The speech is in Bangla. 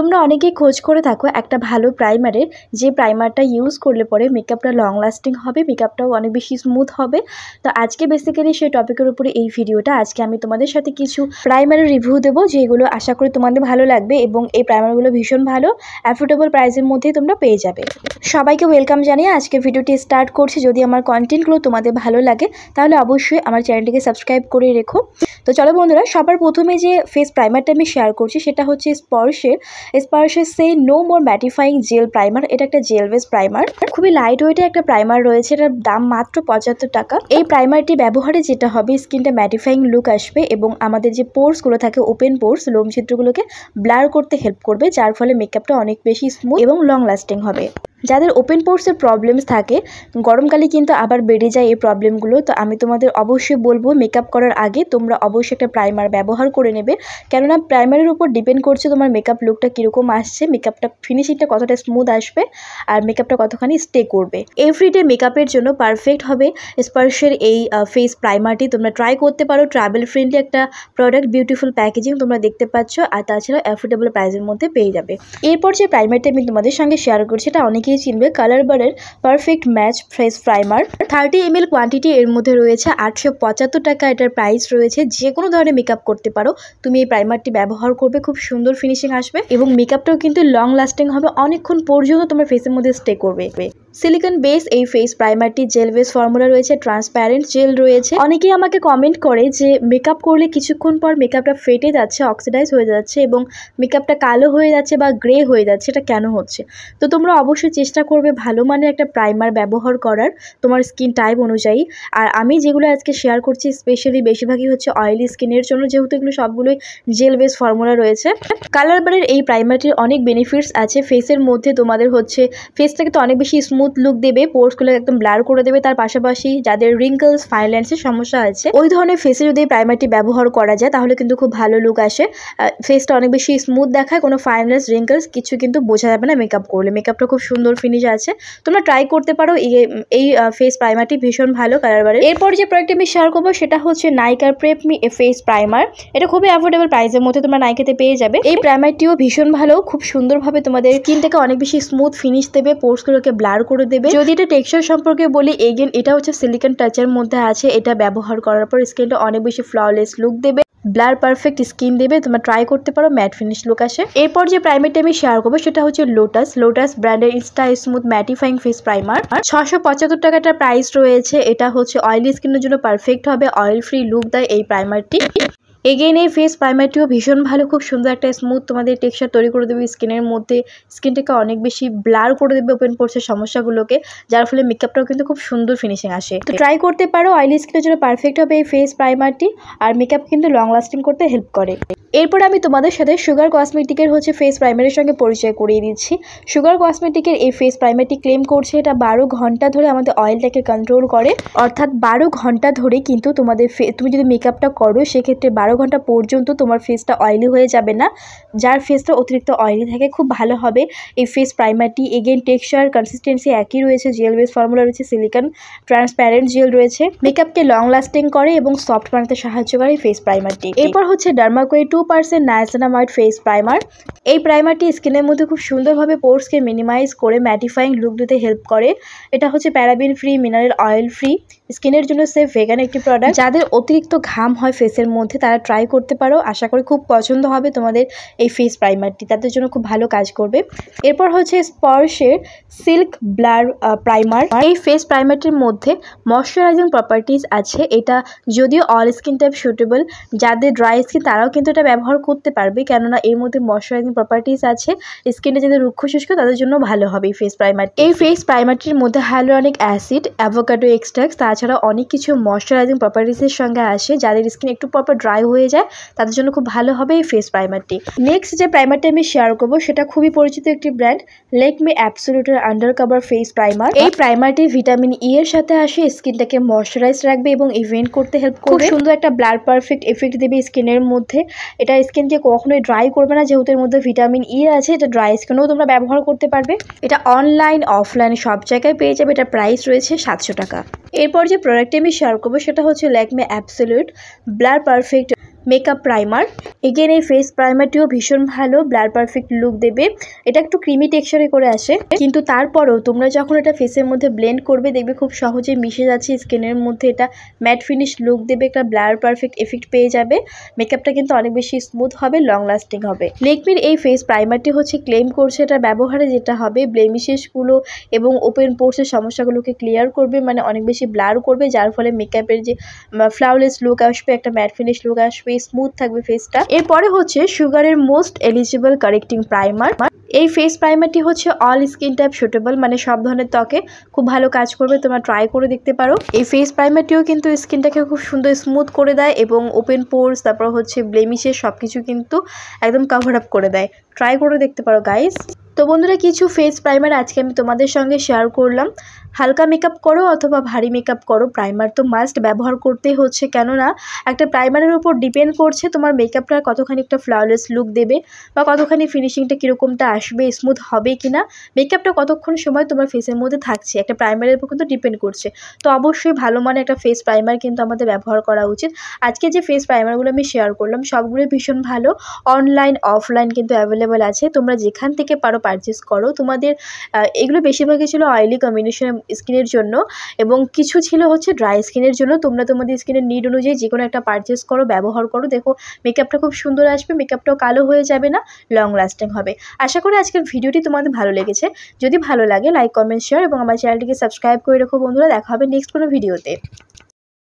তোমরা অনেকে খোঁজ করে থাকো একটা ভালো প্রাইমারের যে প্রাইমারটা ইউজ করলে পরে মেকআপটা লং লাস্টিং হবে মেকআপটাও অনেক বেশি স্মুথ হবে তো আজকে বেসিক্যালি সেই টপিকের উপরে এই ভিডিওটা আজকে আমি তোমাদের সাথে কিছু প্রাইমারের রিভিউ দেবো যেগুলো আশা করি তোমাদের ভালো লাগবে এবং এই প্রাইমারগুলো ভীষণ ভালো অ্যাফোর্ডেবল প্রাইসের মধ্যেই তোমরা পেয়ে যাবে সবাইকে ওয়েলকাম জানিয়ে আজকে ভিডিওটি স্টার্ট করছি যদি আমার কন্টেন্টগুলো তোমাদের ভালো লাগে তাহলে অবশ্যই আমার চ্যানেলটিকে সাবস্ক্রাইব করে রেখো তো চলো বন্ধুরা সবার প্রথমে যে ফেস প্রাইমারটা আমি শেয়ার করছি সেটা হচ্ছে স্পর্শের স্পার্শের সেই no more mattifying gel primer এটা একটা জেল বেস প্রাইমার খুবই লাইট ওয়েটে একটা প্রাইমার রয়েছে এটার দাম মাত্র পঁচাত্তর টাকা এই প্রাইমারটি ব্যবহারে যেটা হবে স্কিনটা ম্যাটিফাইং লুক আসবে এবং আমাদের যে পোর্সগুলো থাকে ওপেন পোর্স লোমছিদ্রগুলোকে ব্লার করতে হেল্প করবে যার ফলে মেকআপটা অনেক বেশি স্মুথ এবং লং লাস্টিং হবে যাদের ওপেন পোর্সের প্রবলেমস থাকে গরমকালে কিন্তু আবার বেড়ে যায় এই প্রবলেমগুলো তো আমি তোমাদের অবশ্যই বলবো মেকআপ করার আগে তোমরা অবশ্যই একটা প্রাইমার ব্যবহার করে নেবে কেননা প্রাইমারের উপর ডিপেন্ড করছে তোমার মেকআপ লুকটা কীরকম আসছে মেকআপটা ফিনিশিংটা কতটা স্মুথ আসবে আর মেকআপটা কতখানি স্টে করবে এভরিডে মেকআপের জন্য পারফেক্ট হবে স্পার্শের এই ফেস প্রাইমারটি তোমরা ট্রাই করতে পারো ট্রাভেল ফ্রেন্ডলি একটা প্রোডাক্ট বিউটিফুল প্যাকেজিং তোমরা দেখতে পাচ্ছ আর তাছাড়া অ্যাফোর্ডেবল প্রাইসের মধ্যে পেয়ে যাবে এরপর যে প্রাইমারটি আমি তোমাদের সঙ্গে শেয়ার করছি এটা অনেকে তাকিয়ে চিনবে কালার বারের perfect match fresh primer thirty M L quantity এর মধ্যে রয়েছে আটশো টাকা এটার প্রাইস রয়েছে যে কোনো ধরনের মেকআপ করতে পারো তুমি এই প্রাইমারটি ব্যবহার করবে খুব সুন্দর ফিনিশিং আসবে এবং মেকআপটাও কিন্তু লং লাস্টিং হবে অনেকক্ষণ পর্যন্ত তোমার ফেসের মধ্যে স্টে করবে সিলিকন বেস এই ফেস প্রাইমারটি জেল বেস ফর্মুলা রয়েছে ট্রান্সপ্যারেন্ট জেল রয়েছে অনেকেই আমাকে কমেন্ট করে যে মেকআপ করলে কিছুক্ষণ পর মেকআপটা ফেটে যাচ্ছে অক্সিডাইজ হয়ে যাচ্ছে এবং মেকআপটা কালো হয়ে যাচ্ছে বা গ্রে হয়ে যাচ্ছে এটা কেন হচ্ছে তো তোমরা অবশ্যই চেষ্টা করবে ভালো মানের একটা প্রাইমার ব্যবহার করার তোমার স্কিন টাইপ অনুযায়ী আর আমি যেগুলো আজকে শেয়ার করছি স্পেশালি বেশিরভাগই হচ্ছে অয়েলি স্কিনের জন্য যেহেতু এগুলো সবগুলোই জেল বেস ফর্মুলা রয়েছে কালার বারের এই প্রাইমারটির অনেক বেনিফিটস আছে ফেসের মধ্যে তোমাদের হচ্ছে ফেসটাকে তো অনেক বেশি স্মুথ স্মুথ লুক দেবে পোর্টসগুলো একদম ব্লার করে দেবে তার পাশাপাশি যাদের রিঙ্কলস ফাইনলাইন্সের সমস্যা আছে ওই ধরনের ফেসে যদি প্রাইমারটি ব্যবহার করা যায় তাহলে কিন্তু খুব ভালো লুক আসে ফেসটা অনেক বেশি স্মুথ দেখায় কোনো ফাইনলাইন্স রিঙ্কলস কিছু কিন্তু বোঝা যাবে না মেকআপ করলে মেকআপটা খুব সুন্দর ফিনিশ আছে তোমরা ট্রাই করতে পারো এই ফেস প্রাইমারটি ভীষণ ভালো কালারবারের এরপর যে প্রোডাক্ট আমি শেয়ার করবো সেটা হচ্ছে নাইকার প্রেপমি ফেস প্রাইমার এটা খুবই অ্যাফোর্ডেবল প্রাইসের মধ্যে তোমরা নাইকাতে পেয়ে যাবে এই প্রাইমারটিও ভীষণ ভালো খুব সুন্দরভাবে তোমাদের স্কিনটাকে অনেক বেশি স্মুথ ফিনিশ দেবে পোর্সগুলোকে ব্লার করে দেবে যদি এটা টেক্সচার সম্পর্কে বলি এগেন এটা হচ্ছে সিলিকন টাচের মধ্যে আছে এটা ব্যবহার করার পর স্কিনটা অনেক বেশি ফ্ললেস লুক দেবে ব্লার পারফেক্ট স্কিন দেবে তোমরা ট্রাই করতে পারো ম্যাট ফিনিশ লুক আসে এরপর যে প্রাইমারটি আমি শেয়ার করবো সেটা হচ্ছে লোটাস লোটাস ব্র্যান্ডের insta smooth mattifying face primer ছশো পঁচাত্তর টাকাটা প্রাইস রয়েছে এটা হচ্ছে অয়েলি স্কিনের জন্য পারফেক্ট হবে অয়েল ফ্রি লুক দেয় এই প্রাইমারটি এগেইন এই ফেস প্রাইমারটিও ভীষণ ভালো খুব সুন্দর একটা স্মুথ তোমাদের টেক্সচার তৈরি করে দেবে স্কিনের মধ্যে স্কিনটাকে অনেক বেশি ব্লার করে দেবে ওপেন পোর্সের সমস্যাগুলোকে যার ফলে মেকআপটাও কিন্তু খুব সুন্দর ফিনিশিং আসে তো ট্রাই করতে পারো অয়েলি স্কিনের জন্য পারফেক্ট হবে এই ফেস প্রাইমারটি আর মেকআপ কিন্তু লং লাস্টিং করতে হেল্প করে এরপর আমি তোমাদের সাথে সুগার কসমেটিকের হচ্ছে ফেস প্রাইমারের সঙ্গে পরিচয় করিয়ে দিচ্ছি সুগার কসমেটিকের এই ফেস প্রাইমারটি ক্লেম করছে এটা বারো ঘন্টা ধরে আমাদের অয়েলটাকে কন্ট্রোল করে অর্থাৎ বারো ঘন্টা ধরে কিন্তু তোমাদের তুমি যদি মেকআপটা করো সেক্ষেত্রে বারো ঘন্টা পর্যন্ত তোমার ফেসটা অয়েলি হয়ে যাবে না যার ফেসটা অতিরিক্ত অয়েলি থাকে খুব ভালো হবে এই ফেস প্রাইমারটি এগেন টেক্সচার কনসিস্টেন্সি একই রয়েছে জেল বেস ফর্মুলা রয়েছে সিলিকন ট্রান্সপ্যারেন্ট জেল রয়েছে মেকআপকে লং লাস্টিং করে এবং সফট বানাতে সাহায্য করে এই ফেস প্রাইমারটি এরপর হচ্ছে Derma Co two percent niacinamide face primer এই প্রাইমারটি স্কিনের মধ্যে খুব সুন্দরভাবে পোর্সকে মিনিমাইজ করে ম্যাটিফাইং লুক দিতে হেল্প করে এটা হচ্ছে paraben free mineral oil free স্কিনের জন্য সেফ ভেগান একটি প্রোডাক্ট যাদের অতিরিক্ত ঘাম হয় ফেসের মধ্যে তারা ট্রাই করতে পারো আশা করি খুব পছন্দ হবে তোমাদের এই ফেস প্রাইমারটি তাদের জন্য খুব ভালো কাজ করবে এরপর হচ্ছে স্পর্শের সিল্ক ব্লার প্রাইমার এই ফেস প্রাইমারটির মধ্যে ময়শ্চারাইজিং প্রপার্টিস আছে এটা যদিও অল স্কিন টাইপ সুটেবল যাদের ড্রাই স্কিন তারাও কিন্তু এটা ব্যবহার করতে পারবে কেননা এর মধ্যে ময়শ্চারাইজিং প্রপার্টিস আছে স্কিনটা যাদের রুক্ষ শুষ্ক তাদের জন্য ভালো হবে এই ফেস প্রাইমার এই ফেস প্রাইমারটির মধ্যে হ্যালোরনিক অ্যাসিড অ্যাভোকাডো এক্সট্রাক্ট তা তাছাড়া অনেক কিছু ময়শ্চারাইজিং প্রপার্টিসের সঙ্গে আসে যাদের স্কিন একটু পরপর ড্রাই হয়ে যায় তাদের জন্য খুব ভালো হবে এই ফেস প্রাইমারটি নেক্সট যে প্রাইমারটি আমি শেয়ার করবো সেটা খুবই পরিচিত একটি ব্র্যান্ড লেকমি অ্যাপসুলুটের আন্ডার কাভার ফেস প্রাইমার এই প্রাইমারটি ভিটামিন ই এর সাথে আসে স্কিনটাকে ময়শ্চারাইজ রাখবে এবং ইভেন্ট করতে হেল্প করবে সুন্দর একটা ব্লাড পারফেক্ট এফেক্ট দেবে স্কিনের মধ্যে এটা স্কিনকে কখনোই ড্রাই করবে না যেহেতু এর মধ্যে ভিটামিন ই e আছে এটা ড্রাই স্কিনও তোমরা ব্যবহার করতে পারবে এটা অনলাইন অফলাইন সব জায়গায় পেয়ে যাবে এটা প্রাইস রয়েছে সাতশো টাকা এরপর যে প্রোডাক্টটি আমি শেয়ার করবো সেটা হচ্ছে Lakme absolute blur perfect makeup primer again এই ফেস প্রাইমারটিও ভীষণ ভালো ব্লার পারফেক্ট লুক দেবে এটা একটু ক্রিমি টেক্সচারে করে আসে কিন্তু তারপরেও তোমরা যখন এটা ফেসের মধ্যে ব্লেন্ড করবে দেখবে খুব সহজে মিশে যাচ্ছে স্কিনের মধ্যে এটা ম্যাট ফিনিশ লুক দেবে একটা ব্লার পারফেক্ট এফেক্ট পেয়ে যাবে মেকআপটা কিন্তু অনেক বেশি স্মুথ হবে লং লাস্টিং হবে লেকমির এই ফেস প্রাইমারটি হচ্ছে ক্লেম করছে এটা ব্যবহারে যেটা হবে ব্লেমিশেসগুলো এবং ওপেন পোর্সের সমস্যাগুলোকে ক্লিয়ার করবে মানে অনেক বেশি ব্লার করবে যার ফলে মেকআপের যে ফ্লাওলেস লুক আসবে একটা ম্যাট ফিনিশ লুক আসবে থাকবে স্মুথ থাকবে ফেসটা এরপরে হচ্ছে সুগারের মোস্ট এলিজিবল কারেক্টিং প্রাইমার এই ফেস প্রাইমারটি হচ্ছে অল স্কিন টাইপ সুটেবল মানে সব ধরনের ত্বকে খুব ভালো কাজ করবে তোমরা ট্রাই করে দেখতে পারো এই ফেস প্রাইমারটিও কিন্তু স্কিনটাকে খুব সুন্দর স্মুথ করে দেয় এবং ওপেন পোর্স তারপর হচ্ছে ব্লেমিশের সব কিছু কিন্তু একদম কভার আপ করে দেয় ট্রাই করে দেখতে পারো গাইস তো বন্ধুরা কিছু ফেস প্রাইমার আজকে আমি তোমাদের সঙ্গে শেয়ার করলাম হালকা মেকআপ করো অথবা ভারী মেকআপ করো প্রাইমার তো মাস্ট ব্যবহার করতে হচ্ছে কেননা একটা প্রাইমারের উপর ডিপেন্ড করছে তোমার মেকআপটা কতখানি একটা ফ্লাওয়ারলেস লুক দেবে বা কতখানি ফিনিশিংটা কীরকমটা আসবে স্মুথ হবে কি না মেকআপটা কতক্ষণ সময় তোমার ফেসের মধ্যে থাকছে একটা প্রাইমারের উপর কিন্তু ডিপেন্ড করছে তো অবশ্যই ভালো মানে একটা ফেস প্রাইমার কিন্তু আমাদের ব্যবহার করা উচিত আজকে যে ফেস প্রাইমারগুলো আমি শেয়ার করলাম সবগুলোই ভীষণ ভালো অনলাইন অফলাইন কিন্তু অ্যাভেলেবল অ্যাভেলেবেল আছে তোমরা যেখান থেকে পারো পারচেস করো তোমাদের এগুলো বেশিরভাগই ছিল অয়েলি কম্বিনেশন স্কিনের জন্য এবং কিছু ছিল হচ্ছে ড্রাই স্কিনের জন্য তোমরা তোমাদের স্কিনের নিড অনুযায়ী যে কোনো একটা পারচেস করো ব্যবহার করো দেখো মেকআপটা খুব সুন্দর আসবে মেকআপটাও কালো হয়ে যাবে না লং লাস্টিং হবে আশা করি আজকের ভিডিওটি তোমাদের ভালো লেগেছে যদি ভালো লাগে লাইক কমেন্ট শেয়ার এবং আমার চ্যানেলটিকে সাবস্ক্রাইব করে রেখো বন্ধুরা দেখা হবে নেক্সট কোনো ভিডিওতে